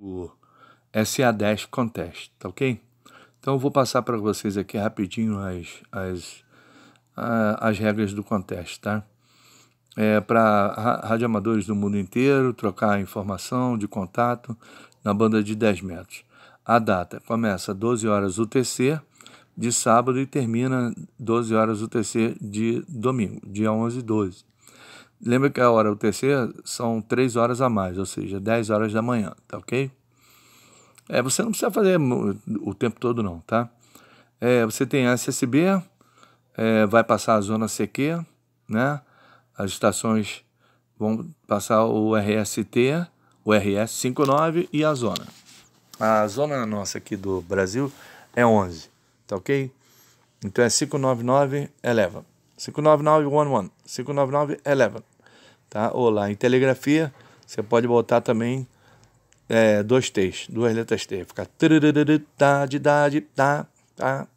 o SA10 Contest, tá ok? Então eu vou passar para vocês aqui rapidinho as, as, a, as regras do contest, tá? É, para radioamadores do mundo inteiro trocar informação de contato na banda de 10 metros. A data começa 12 horas UTC de sábado e termina 12 horas UTC de domingo, dia 11 e 12. Lembra que a hora UTC são 3 horas a mais, ou seja, 10 horas da manhã, tá ok? É, você não precisa fazer o tempo todo não, tá? É, você tem a SSB, é, vai passar a zona CQ, né? As estações vão passar o RST, o RS59 e a zona. A zona nossa aqui do Brasil é 11, tá ok? Então é 599 eleva, 599 11, 599 11 tá? Ou lá em telegrafia, você pode botar também é, dois T's, duas letras T. Fica tá, de, tá, tá.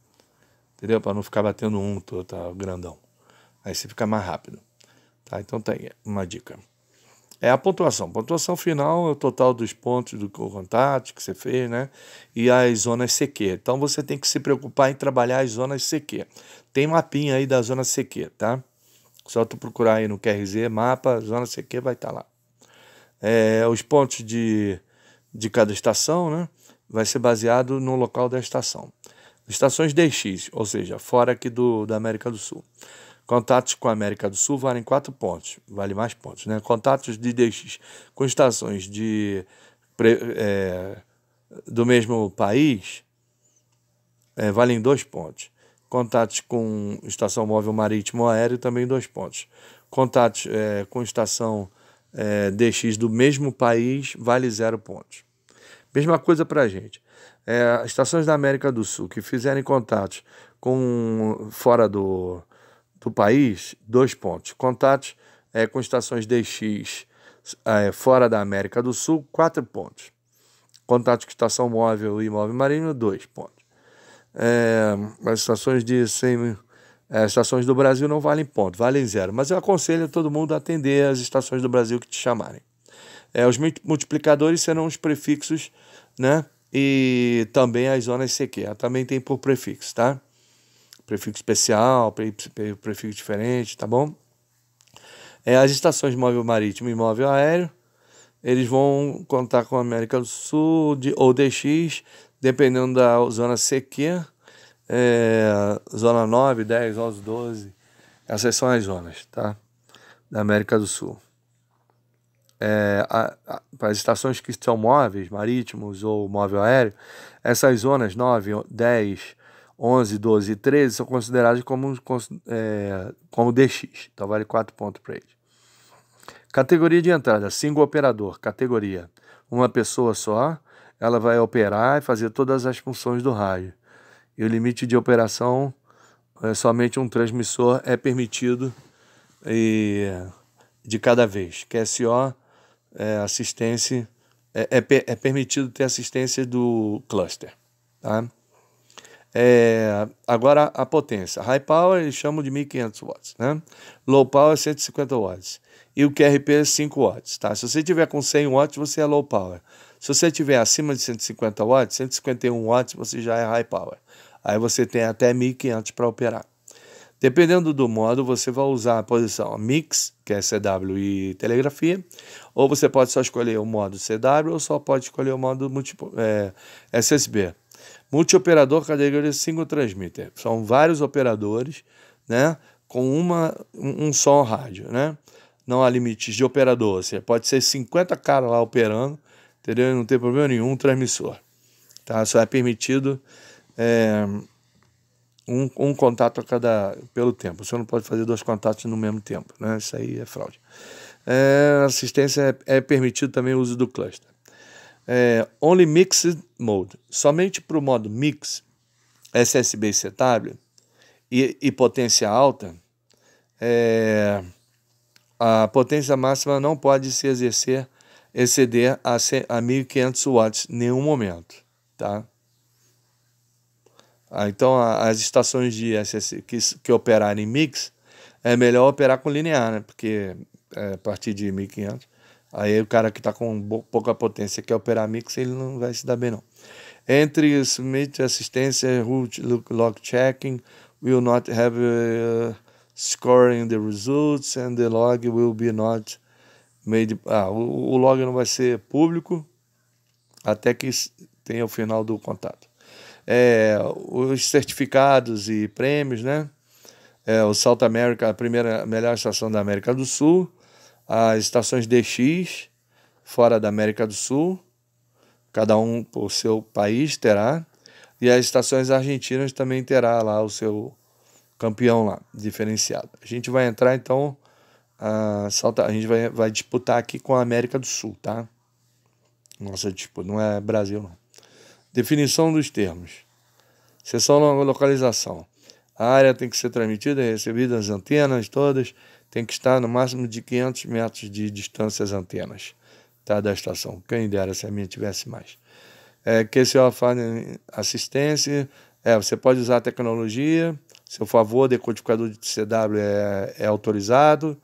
Entendeu? Para não ficar batendo um todo tá, grandão. Aí você fica mais rápido. Tá? Então tá aí uma dica. É a pontuação. Pontuação final é o total dos pontos do contato que você fez, né? E as zonas CQ. Então você tem que se preocupar em trabalhar as zonas CQ. Tem mapinha aí da zona CQ, tá? Só tu procurar aí no QRZ, mapa, zona CQ, vai estar tá lá. É, os pontos de, de cada estação, né? Vai ser baseado no local da estação. Estações DX, ou seja, fora aqui do, da América do Sul. Contatos com a América do Sul valem quatro pontos, vale mais pontos. Né? Contatos de DX com estações de, é, do mesmo país é, valem dois pontos contatos com estação móvel marítimo aéreo também dois pontos. Contatos é, com estação é, DX do mesmo país vale zero pontos. Mesma coisa para a gente. É, estações da América do Sul que fizerem contatos com fora do, do país, dois pontos. Contatos é, com estações DX é, fora da América do Sul, quatro pontos. Contatos com estação móvel e imóvel marinho, dois pontos é, as estações de 100 mil, é, estações do Brasil não valem ponto, valem zero. Mas eu aconselho todo mundo a atender as estações do Brasil que te chamarem. É, os multiplicadores serão os prefixos, né? E também as zonas CQ. Também tem por prefixo, tá? Prefixo especial, prefixo diferente, tá bom? É, as estações móvel marítimo e móvel aéreo, eles vão contar com a América do Sul de, ou DX, dependendo da zona CQ, é, zona 9, 10, 11, 12. Essas são as zonas, tá? Da América do Sul. É, a, a, para as estações que são móveis, marítimos ou móvel aéreo, essas zonas 9, 10, 11, 12 e 13 são consideradas como, é, como DX. Então vale 4 pontos para eles. Categoria de entrada: single operador. Categoria: uma pessoa só ela vai operar e fazer todas as funções do rádio. E o limite de operação é somente um transmissor é permitido e de cada vez. QSO é assistência é, é, é permitido ter assistência do cluster, tá? É, agora a potência. High power eles chamam de 1500 watts, né? Low power 150 watts. E o QRP 5 watts, tá? Se você tiver com 100 watts, você é low power. Se você tiver acima de 150 watts, 151 watts você já é high power. Aí você tem até 1500 para operar. Dependendo do modo, você vai usar a posição mix, que é CW e telegrafia, ou você pode só escolher o modo CW ou só pode escolher o modo multi, é, SSB. Multioperador categoria single transmitter. São vários operadores, né? Com uma, um, um som rádio, né? Não há limites de operador. Você assim, pode ser 50 caras lá operando, entendeu? Não tem problema nenhum transmissor, tá? Só é permitido é, um, um contato a cada pelo tempo. você não pode fazer dois contatos no mesmo tempo, né? Isso aí é fraude. É, assistência é, é permitido também o uso do cluster. É, only Mixed Mode, somente para o modo Mix, SSB e CW e, e potência alta, é, a potência máxima não pode se exercer exceder a, a 1500 watts em nenhum momento, tá? Ah, então, a, as estações de SS que, que operarem mix, é melhor operar com linear, né? Porque é, a partir de 1500, aí o cara que está com pouca potência quer operar mix, ele não vai se dar bem, não. Entre Smith assistência, root log checking, will not have uh, scoring the results and the log will be not meio de. Ah, o, o não vai ser público até que tenha o final do contato. É, os certificados e prêmios, né? É, o South America, a primeira melhor estação da América do Sul, as estações DX, fora da América do Sul, cada um por seu país terá, e as estações argentinas também terá lá o seu campeão lá, diferenciado. A gente vai entrar então a, ah, salta, a gente vai, vai disputar aqui com a América do Sul, tá? Nossa disputa, tipo, não é Brasil, não. Definição dos termos. sessão na localização. A área tem que ser transmitida e recebida as antenas todas, tem que estar no máximo de 500 metros de distância as antenas tá, da estação. Quem dera se a minha tivesse mais. É, que se faz assistência, é, você pode usar a tecnologia, seu favor, decodificador de CW é, é autorizado,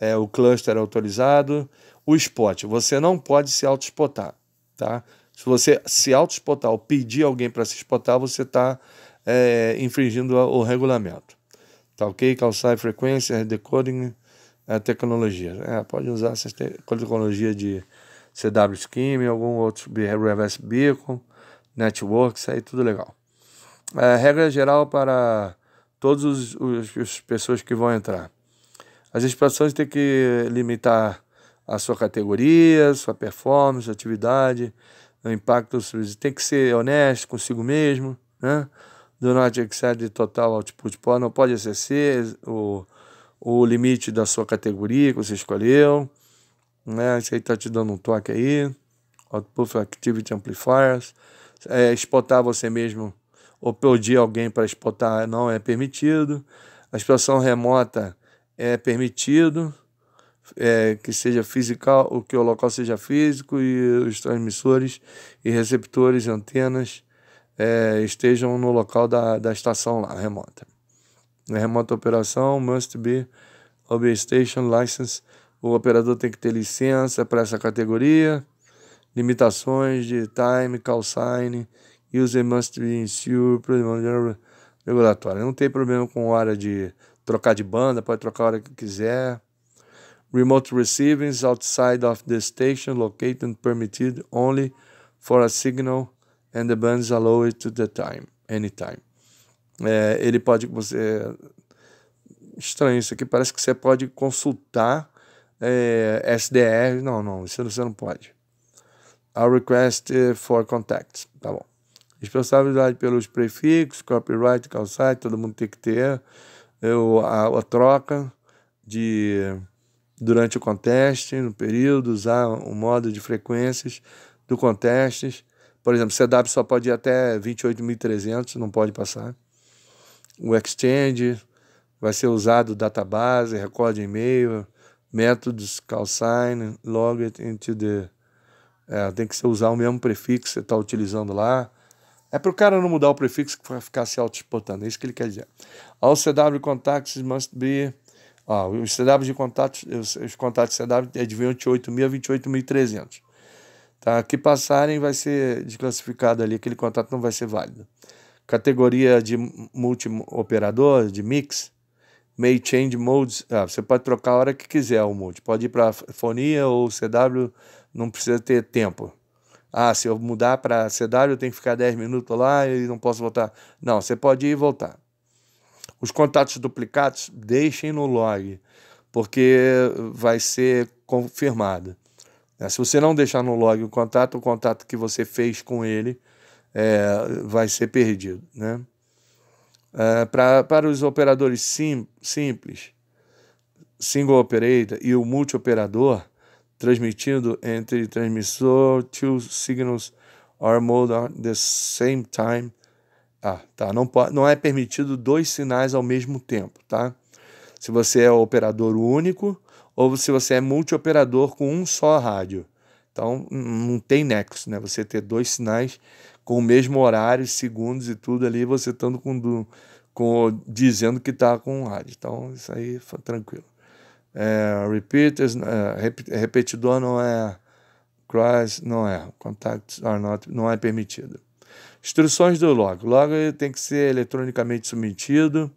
é, o cluster é autorizado. O spot, você não pode se auto-spotar, tá? Se você se auto-spotar ou pedir alguém para se spotar, você está é, infringindo o regulamento. Tá ok? Calçar frequência, decoding, é, tecnologia. É, pode usar essa tecnologia de CW Scheme, algum outro reverse beacon, isso aí tudo legal. É, regra geral para todas as pessoas que vão entrar. As expressões têm que limitar a sua categoria, sua performance, atividade, o impacto. Tem que ser honesto consigo mesmo, né? Do not de total output. Não pode exceder o, o limite da sua categoria que você escolheu. Né? Isso aí está te dando um toque aí. Output Activity Amplifiers. É, exportar você mesmo ou pedir alguém para exportar não é permitido. A expressão remota é permitido é, que seja fisical, que o local seja físico e os transmissores e receptores, antenas é, estejam no local da, da estação lá remota. Na remota operação must be OB station license. O operador tem que ter licença para essa categoria. Limitações de time, call sign, user must be insured, regulatório. Não tem problema com hora de trocar de banda, pode trocar a hora que quiser. Remote receivings outside of the station located permitted only for a signal and the bands allow it to the time, anytime. É, ele pode você estranho isso aqui parece que você pode consultar é, SDR não não isso você não pode a request eh, for contacts tá bom responsabilidade pelos prefixos copyright calçado todo mundo tem que ter eu, a, a troca de durante o conteste, no período, usar um modo de frequências do contestes. Por exemplo, o CW só pode ir até 28.300, não pode passar. O Exchange vai ser usado database, recorde e-mail, métodos callsign, log into the... É, tem que ser usar o mesmo prefixo que você está utilizando lá. É para o cara não mudar o prefixo que vai ficar se auto exportando É isso que ele quer dizer. All CW contacts must be. os CW de contatos, os, contatos CW é de 28 mil a 28.300. Tá? Que passarem vai ser desclassificado ali, aquele contato não vai ser válido. Categoria de multi-operador, de mix, may change modes. Ah, você pode trocar a hora que quiser o mode. Pode ir para fonia ou CW, não precisa ter tempo ah, se eu mudar para Cedário, eu tenho que ficar 10 minutos lá e não posso voltar. Não, você pode ir e voltar. Os contatos duplicados, deixem no log, porque vai ser confirmado. É, se você não deixar no log o contato, o contato que você fez com ele é, vai ser perdido. Né? É, pra, para os operadores sim, simples, single operator e o multi operador Transmitindo entre transmissor, two signals are mode at the same time. Ah, tá. Não, pode, não é permitido dois sinais ao mesmo tempo, tá? Se você é operador único ou se você é multioperador com um só rádio. Então, não tem nexo, né? Você ter dois sinais com o mesmo horário, segundos e tudo ali, você estando com, com dizendo que está com um rádio. Então, isso aí foi tranquilo é, repeaters, é, rep, repetidor não é, cross não é, contacts are not, não é permitido. Instruções do log. Log tem que ser eletronicamente submetido.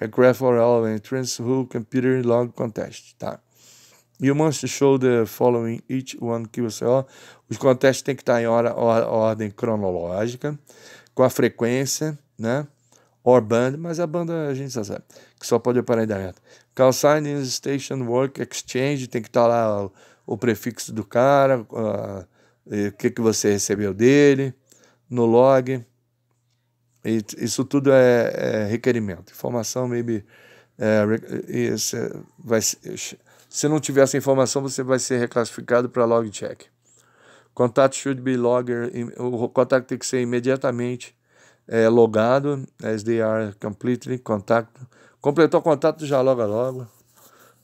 Request for all entrance who computer log contest, tá? You must show the following each one que você Os contestes tem que estar em hora, or, ordem cronológica, com a frequência, né? Or band, mas a banda a gente já sabe, que só pode operar em Call sign station work exchange, tem que estar tá lá o, o, prefixo do cara, o que, que você recebeu dele, no log. E, isso tudo é, é, requerimento. Informação, maybe. É, isso vai, se não tiver essa informação, você vai ser reclassificado para log check. Contato should be logger. O contato tem que ser imediatamente é, logado, as é, they are completely contact. Completou o contato já logo logo.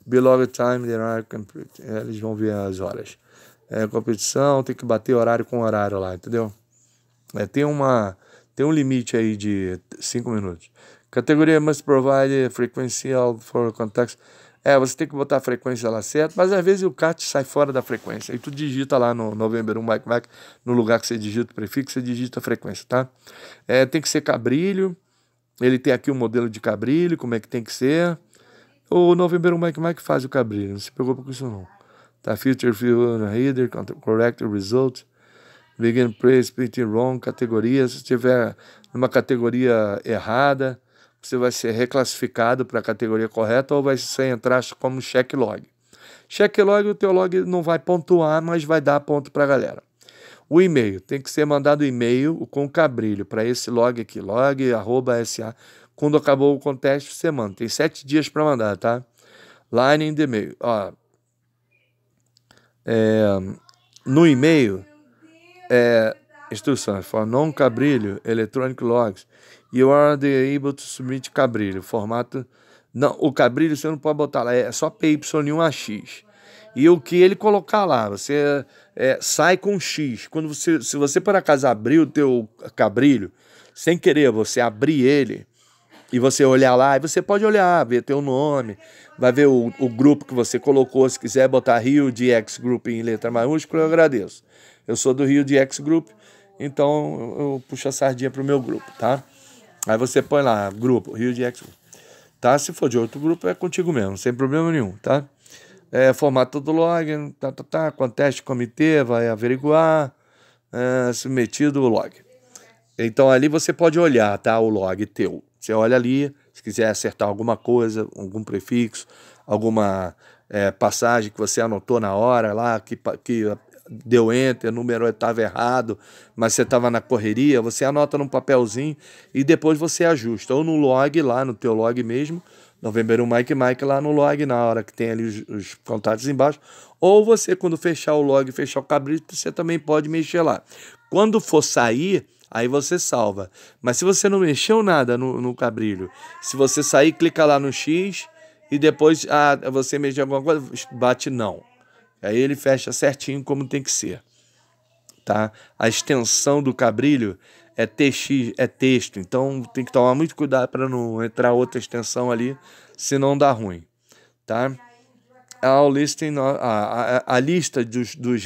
Below time, they are complete. É, eles vão ver as horas. É, competição, tem que bater horário com horário lá, entendeu? É, tem uma tem um limite aí de 5 minutos. Categoria must provide frequency for contacts. É, você tem que botar a frequência lá certa, mas às vezes o CAT sai fora da frequência. E tu digita lá no November 1 Mike Mike, no lugar que você digita o prefixo, você digita a frequência, tá? É, tem que ser cabrilho. Ele tem aqui o um modelo de cabrilho, como é que tem que ser. O November 1 Mike Mike faz o cabrilho, não se pegou com isso não. Tá? Future View Reader, Correct Result, Begin Praise, Printing Wrong, categorias. Se tiver numa categoria errada, você vai ser reclassificado para a categoria correta ou vai ser entrar como check log. Check log, o teu log não vai pontuar, mas vai dar ponto para a galera. O e-mail tem que ser mandado e-mail com o cabrilho para esse log aqui, log Quando acabou o contexto, você manda. Tem sete dias para mandar, tá? Line in the mail. Ó, é, no e-mail, é, instruções. Falou, não cabrilho electronic logs. You are able to submit cabrilho. Formato. Não, o cabrilho você não pode botar lá, é só PY1AX. E o que ele colocar lá, você é, sai com X. Quando você, se você por acaso abrir o teu cabrilho, sem querer, você abrir ele e você olhar lá, e você pode olhar, ver teu nome, vai ver o, o grupo que você colocou, se quiser botar Rio de X Group em letra maiúscula, eu agradeço. Eu sou do Rio de X Group, então eu puxo a sardinha pro meu grupo, tá? Aí você põe lá, grupo, Rio de Expo. Tá? Se for de outro grupo, é contigo mesmo, sem problema nenhum, tá? É, formato do log, tá, tá, tá, conteste, comitê, vai averiguar, é, submetido o log. Então ali você pode olhar, tá? O log teu. Você olha ali, se quiser acertar alguma coisa, algum prefixo, alguma é, passagem que você anotou na hora lá, que, que deu enter, número estava é, errado, mas você estava na correria, você anota num papelzinho e depois você ajusta, ou no log, lá no teu log mesmo, November 1 Mike Mike lá no log, na hora que tem ali os, os contatos embaixo, ou você quando fechar o log, fechar o cabrito, você também pode mexer lá. Quando for sair, aí você salva. Mas se você não mexeu nada no, no cabrilho, se você sair, clica lá no X e depois ah, você mexer alguma coisa, bate não. Aí ele fecha certinho como tem que ser. Tá? A extensão do cabrilho é TX, é texto, então tem que tomar muito cuidado para não entrar outra extensão ali, senão dá ruim, tá? listing, a, a, a lista dos, dos,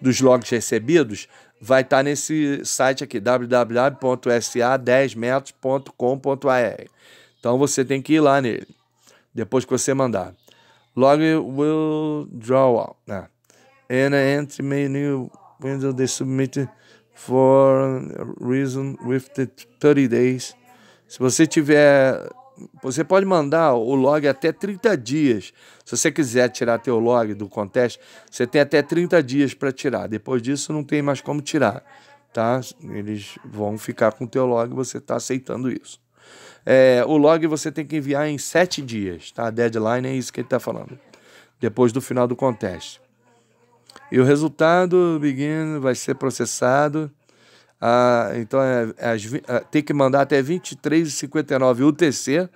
dos logs recebidos vai estar tá nesse site aqui, www.sa10metros.com.ar. Então você tem que ir lá nele, depois que você mandar. Log will draw out. Ah. An anti-may new window they submit for reason with the 30 days. Se você tiver você pode mandar o log até 30 dias. Se você quiser tirar teu log do contest, você tem até 30 dias para tirar. Depois disso não tem mais como tirar, tá? Eles vão ficar com teu log, você está aceitando isso. É, o log você tem que enviar em sete dias, tá? A deadline é isso que ele está falando. Depois do final do contest. E o resultado, Begin, vai ser processado. Ah, então, é, é, é tem que mandar até 23h59 UTC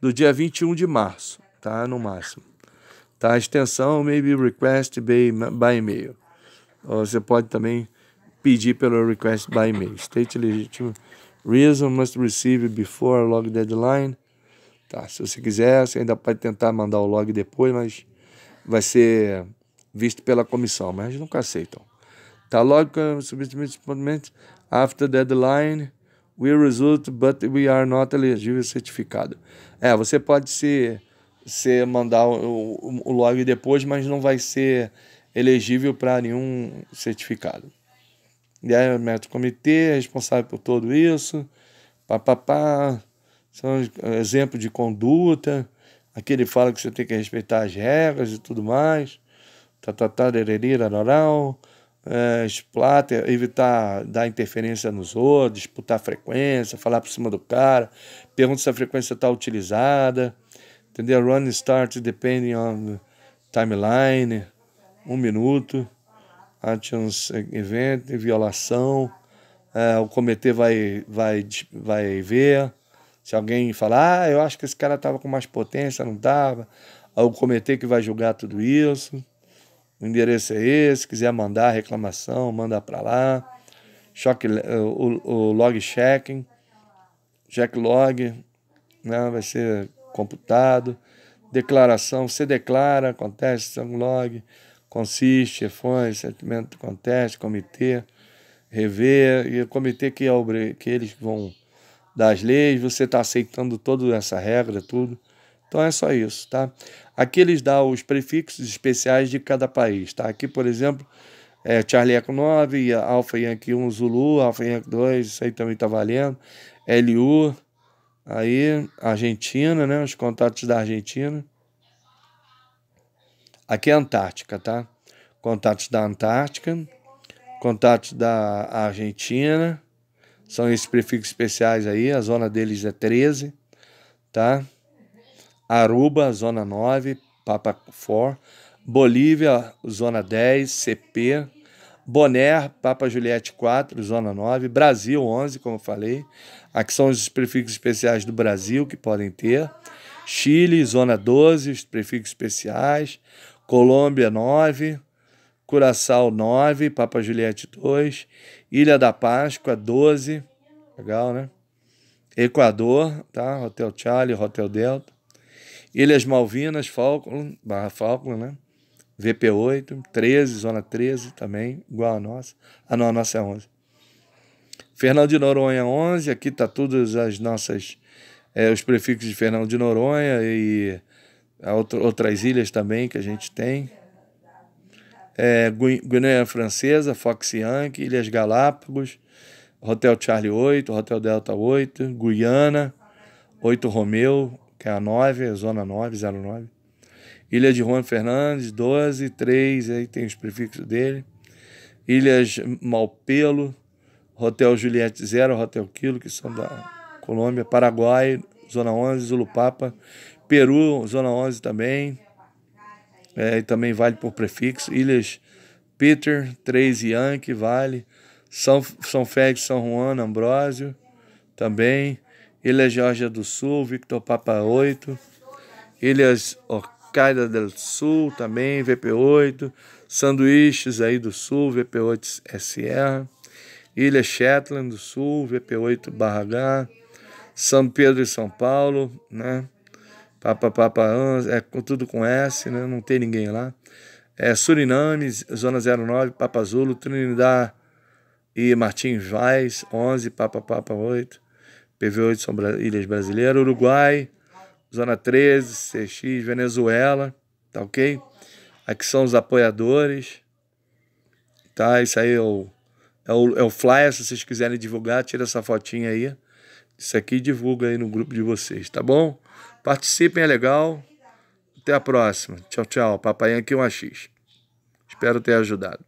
do dia 21 de março, tá? No máximo. Tá? A extensão, maybe request by, by e-mail. você pode também pedir pelo request by e-mail. State legítimo Reason must receive before log deadline. Tá, se você quiser, você ainda pode tentar mandar o log depois, mas vai ser visto pela comissão, mas nunca aceitam. Tá log submit after deadline will result, but we are not for certificado. É, você pode se, se mandar o, o, o log depois, mas não vai ser elegível para nenhum certificado. E aí o metro comitê é responsável por tudo isso, papapá, são é, exemplo de conduta, aqui ele fala que você tem que respeitar as regras e tudo mais, tatatá, tá, tá, dereri, rararau, é, splatter, evitar dar interferência nos outros, disputar frequência, falar por cima do cara, pergunta se a frequência está utilizada, entendeu? Run start depending on timeline, um minuto. Actions Event, violação. É, o comitê vai, vai, vai ver. Se alguém falar, ah, eu acho que esse cara estava com mais potência, não estava. O comitê que vai julgar tudo isso. O endereço é esse. Se quiser mandar reclamação, manda para lá. Choque, o, o log checking, check log, né, vai ser computado. Declaração, você declara, acontece, log consiste, foi, sentimento conteste, comitê, rever, e o comitê que, é obre, que eles vão dar as leis, você está aceitando toda essa regra, tudo. Então é só isso, tá? Aqui eles dão os prefixos especiais de cada país, tá? Aqui, por exemplo, é Charlie Eco 9, Alpha Yankee 1 Zulu, Alpha Yankee 2, isso aí também tá valendo, LU, aí Argentina, né? Os contatos da Argentina. Aqui é a Antártica, tá? Contatos da Antártica, contatos da Argentina, são esses prefixos especiais aí, a zona deles é 13, tá? Aruba, zona 9, Papa 4, Bolívia, zona 10, CP, Bonaire, Papa Juliette 4, Zona 9, Brasil 11, como eu falei. Aqui são os prefixos especiais do Brasil que podem ter. Chile, Zona 12, os prefixos especiais. Colômbia 9, Curaçao 9, Papa Juliette 2, Ilha da Páscoa 12, legal, né? Equador, tá? Hotel Charlie, Hotel Delta. Ilhas Malvinas, Falkland, Barra Falkland, né? VP8, 13, Zona 13 também, igual a nossa. Ah, não, a nossa é 11. Fernão de Noronha 11, aqui tá todas as nossas, é, os prefixos de Fernão de Noronha e Há outro, outras ilhas também que a gente tem. É, Guiana Francesa, Fox Yankee, Ilhas Galápagos, Hotel Charlie 8, Hotel Delta 8, Guiana, 8 Romeu, que é a 9, é Zona 9, 09. Ilha de Juan Fernandes, 12, 3, aí tem os prefixos dele. Ilhas Malpelo, Hotel Juliette Zero, Hotel Quilo, que são da Colômbia, Paraguai, Zona 11, Zulupapa, Peru, Zona 11 também. É, e também vale por prefixo. Ilhas Peter, 3 Yankee, vale. São, São Félix, São Juan, Ambrósio, também. Ilha Georgia do Sul, Victor Papa 8. Ilhas Orcaida del Sul, também, VP8. Sanduíches aí do Sul, VP8 SR. Sierra. Ilha Shetland do Sul, VP8 Barra H. São Pedro e São Paulo, né? papapapa, é tudo com S, né? não tem ninguém lá. É, Suriname, Zona 09, Papa Zulu Trinidad e Martins Vaz, 11, Papapapa 8, PV8 são Ilhas Brasileiras, Uruguai, Zona 13, CX, Venezuela, tá ok? Aqui são os apoiadores, tá? Isso aí é o, é o, é o flyer, se vocês quiserem divulgar, tira essa fotinha aí. Isso aqui divulga aí no grupo de vocês, tá bom? Participem, é legal. Até a próxima. Tchau, tchau. Papai aqui um AX. Espero ter ajudado.